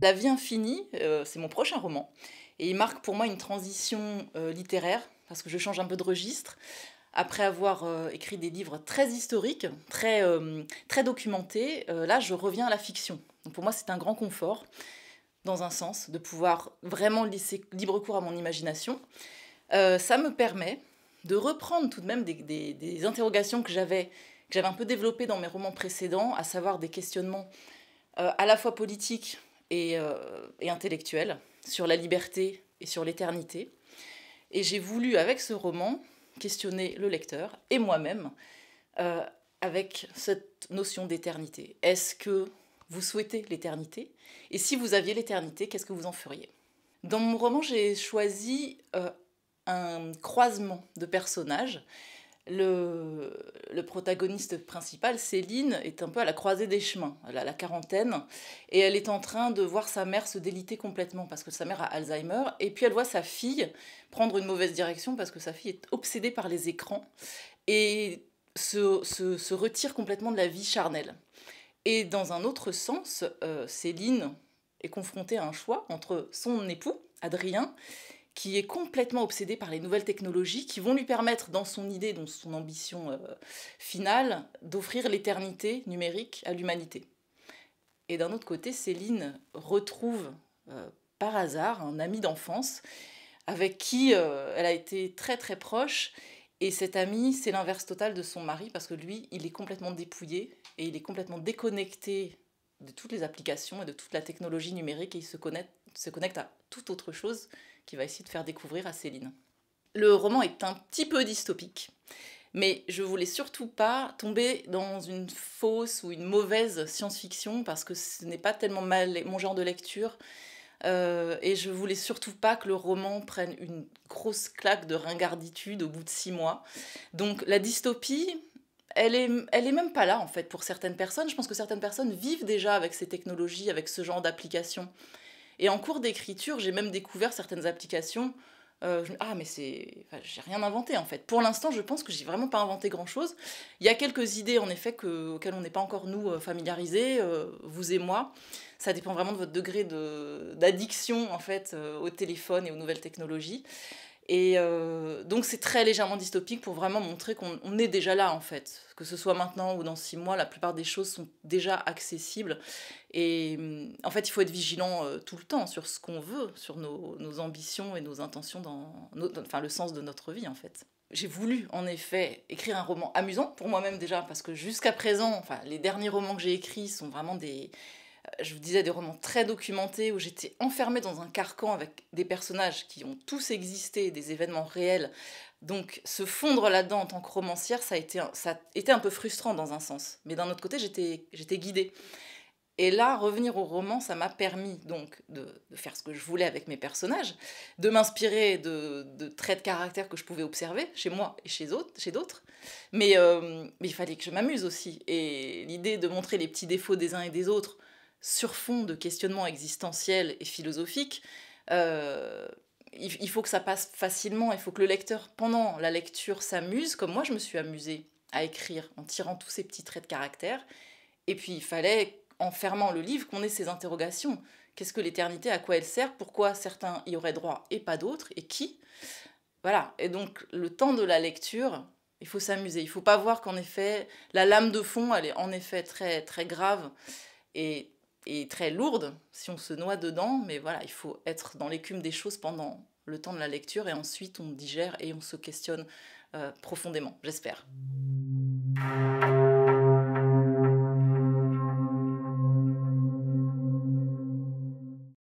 La vie infinie, euh, c'est mon prochain roman, et il marque pour moi une transition euh, littéraire, parce que je change un peu de registre. Après avoir euh, écrit des livres très historiques, très, très documentés, là je reviens à la fiction. Donc pour moi c'est un grand confort, dans un sens, de pouvoir vraiment laisser libre cours à mon imagination. ça me permet de reprendre tout de même des, des interrogations que j'avais que j'avais un peu développées dans mes romans précédents, à savoir des questionnements à la fois politiques, et, euh, intellectuelle sur la liberté et sur l'éternité. Et j'ai voulu, avec ce roman, questionner le lecteur et moi-même euh, avec cette notion d'éternité. Est-ce que vous souhaitez l'éternité Et si vous aviez l'éternité, qu'est-ce que vous en feriez Dans mon roman, j'ai choisi euh, un croisement de personnages le, protagoniste principal, Céline, est un peu à la croisée des chemins. Elle a la quarantaine et elle est en train de voir sa mère se déliter complètement parce que sa mère a Alzheimer. Et puis elle voit sa fille prendre une mauvaise direction parce que sa fille est obsédée par les écrans et se, retire complètement de la vie charnelle. Et dans un autre sens, euh, Céline est confrontée à un choix entre son époux, Adrien, qui est complètement obsédé par les nouvelles technologies qui vont lui permettre, dans son idée, dans son ambition euh, finale, d'offrir l'éternité numérique à l'humanité. Et d'un autre côté, Céline retrouve euh, par hasard un ami d'enfance avec qui euh, elle a été très très proche. Et cet ami, c'est l'inverse total de son mari parce que lui, il est complètement dépouillé et il est complètement déconnecté de toutes les applications et de toute la technologie numérique et il se, connaît, se connecte à toute autre chose qui va essayer de faire découvrir à Céline. Le roman est un petit peu dystopique, mais je voulais surtout pas tomber dans une fausse ou une mauvaise science-fiction parce que ce n'est pas tellement mal mon genre de lecture. Euh, et je voulais surtout pas que le roman prenne une grosse claque de ringarditude au bout de six mois. Donc la dystopie, elle est, elle est même pas là en fait pour certaines personnes. Je pense que certaines personnes vivent déjà avec ces technologies, avec ce genre d'applications, et en cours d'écriture, j'ai même découvert certaines applications. Euh, ah, mais c'est. j'ai rien inventé en fait. Pour l'instant, je pense que j'ai vraiment pas inventé grand chose. Il y a quelques idées en effet auxquelles on n'est pas encore nous euh, familiarisés, euh, vous et moi. Ça dépend vraiment de votre degré d'addiction en fait au téléphone et aux nouvelles technologies. Et euh, donc c'est très légèrement dystopique pour vraiment montrer qu'on est déjà là en fait. Que ce soit maintenant ou dans six mois, la plupart des choses sont déjà accessibles. Et mm, en fait, il faut être vigilant euh, tout le temps sur ce qu'on veut, sur nos, ambitions et nos intentions dans, enfin, le sens de notre vie en fait. J'ai voulu en effet écrire un roman amusant pour moi-même déjà parce que jusqu'à présent, enfin les derniers romans que j'ai écrits sont vraiment des je vous disais, des romans très documentés où j'étais enfermée dans un carcan avec des personnages qui ont tous existé, des événements réels. Donc se fondre là-dedans en tant que romancière, ça a, été un, ça un peu frustrant dans un sens. Mais d'un autre côté, j'étais guidée. Et là, revenir au roman, ça m'a permis donc de, faire ce que je voulais avec mes personnages, de m'inspirer de, traits de caractère que je pouvais observer chez moi et chez, chez d'autres. Euh, mais il fallait que je m'amuse aussi. Et l'idée de montrer les petits défauts des uns et des autres, sur fond de questionnements existentiels et philosophiques, euh, il, faut que ça passe facilement, il faut que le lecteur, pendant la lecture, s'amuse, comme moi je me suis amusée à écrire en tirant tous ces petits traits de caractère. Et puis il fallait, en fermant le livre, qu'on ait ces interrogations. Qu'est-ce que l'éternité À quoi elle sert Pourquoi certains y auraient droit et pas d'autres Et qui Voilà. Et donc le temps de la lecture, il faut s'amuser. Il faut pas voir qu'en effet, la lame de fond, elle est en effet très très grave et et très lourde si on se noie dedans, mais voilà, il faut être dans l'écume des choses pendant le temps de la lecture et ensuite on digère et on se questionne euh, profondément, j'espère.